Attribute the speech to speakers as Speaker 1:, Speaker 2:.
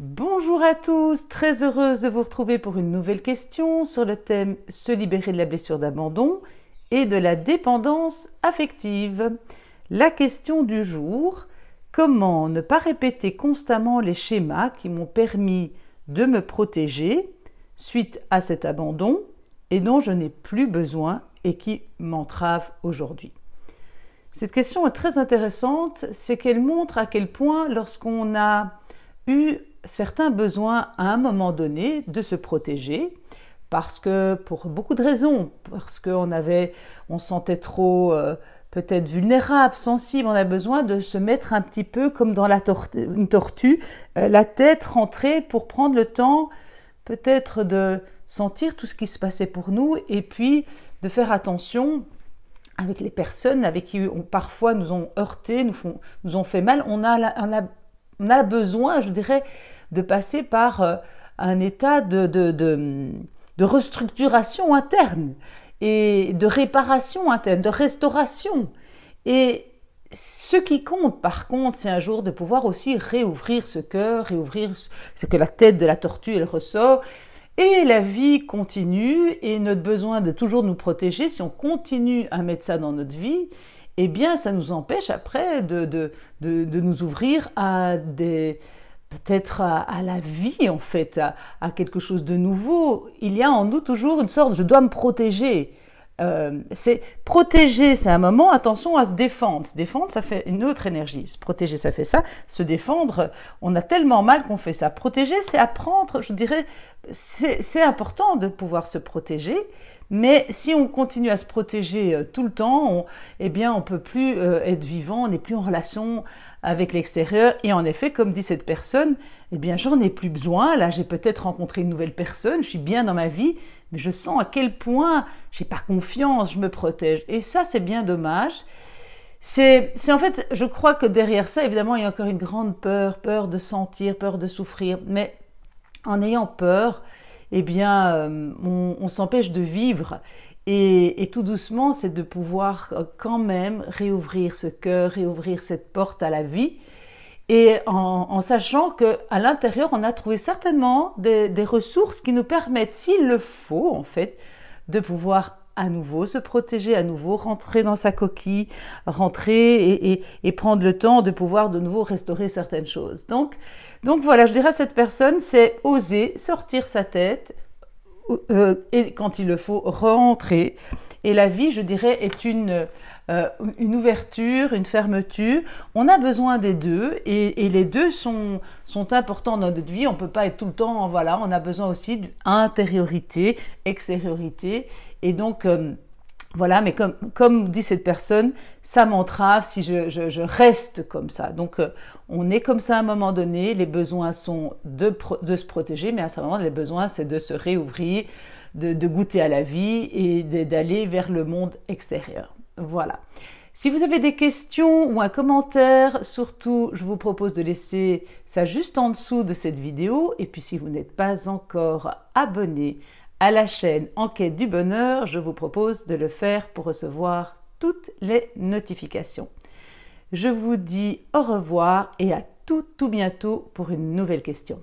Speaker 1: Bonjour à tous, très heureuse de vous retrouver pour une nouvelle question sur le thème Se libérer de la blessure d'abandon et de la dépendance affective. La question du jour, comment ne pas répéter constamment les schémas qui m'ont permis de me protéger suite à cet abandon et dont je n'ai plus besoin et qui m'entravent aujourd'hui Cette question est très intéressante, c'est qu'elle montre à quel point lorsqu'on a eu certains besoins à un moment donné de se protéger parce que pour beaucoup de raisons, parce qu'on avait, on sentait trop euh, peut-être vulnérable, sensible, on a besoin de se mettre un petit peu comme dans la une tortue, euh, la tête rentrée pour prendre le temps peut-être de sentir tout ce qui se passait pour nous et puis de faire attention avec les personnes avec qui on, parfois nous ont heurté, nous, font, nous ont fait mal, on a, a on a besoin, je dirais, de passer par euh, un état de, de, restructuration interne et de réparation interne, de restauration. Et ce qui compte, par contre, c'est un jour de pouvoir aussi réouvrir ce cœur, réouvrir ce que la tête de la tortue, elle ressort. Et la vie continue et notre besoin de toujours nous protéger, si on continue à mettre ça dans notre vie, eh bien, ça nous empêche après de, de nous ouvrir à des, peut-être à, la vie en fait, à, quelque chose de nouveau, il y a en nous toujours une sorte je dois me protéger. Euh, c'est protéger, c'est un moment, attention à se défendre. Se défendre, ça fait une autre énergie. Se protéger, ça fait ça. Se défendre, on a tellement mal qu'on fait ça. Protéger, c'est apprendre, je dirais, c'est important de pouvoir se protéger, mais si on continue à se protéger euh, tout le temps, on, eh bien, on peut plus euh, être vivant, on n'est plus en relation avec l'extérieur. Et en effet, comme dit cette personne, eh bien, j'en ai plus besoin. Là, j'ai peut-être rencontré une nouvelle personne, je suis bien dans ma vie, mais je sens à quel point j'ai pas confiance, je me protège. Et ça, c'est bien dommage. C'est, en fait, je crois que derrière ça, évidemment, il y a encore une grande peur, peur de sentir, peur de souffrir. Mais en ayant peur, eh bien, euh, on, s'empêche de vivre. Et, tout doucement, c'est de pouvoir euh, quand même réouvrir ce cœur, réouvrir cette porte à la vie, et en, sachant que à l'intérieur, on a trouvé certainement des, ressources qui nous permettent, s'il le faut en fait, de pouvoir à nouveau, se protéger à nouveau, rentrer dans sa coquille, rentrer et, prendre le temps de pouvoir de nouveau restaurer certaines choses. Donc, donc voilà, je dirais à cette personne, c'est oser sortir sa tête, euh, et quand il le faut, rentrer. Et la vie, je dirais, est une, euh, une ouverture, une fermeture. On a besoin des deux et, les deux sont, sont importants dans notre vie. On ne peut pas être tout le temps, voilà, on a besoin aussi d'intériorité, extériorité. Et donc, euh, voilà, mais comme, dit cette personne, ça m'entrave si je, reste comme ça. Donc, euh, on est comme ça à un moment donné. Les besoins sont de, se protéger, mais à un moment, les besoins, c'est de se réouvrir, de, de, goûter à la vie et d'aller vers le monde extérieur. Voilà. Si vous avez des questions ou un commentaire, surtout, je vous propose de laisser ça juste en dessous de cette vidéo. Et puis, si vous n'êtes pas encore abonné à la chaîne Enquête du Bonheur, je vous propose de le faire pour recevoir toutes les notifications. Je vous dis au revoir et à tout tout bientôt pour une nouvelle question.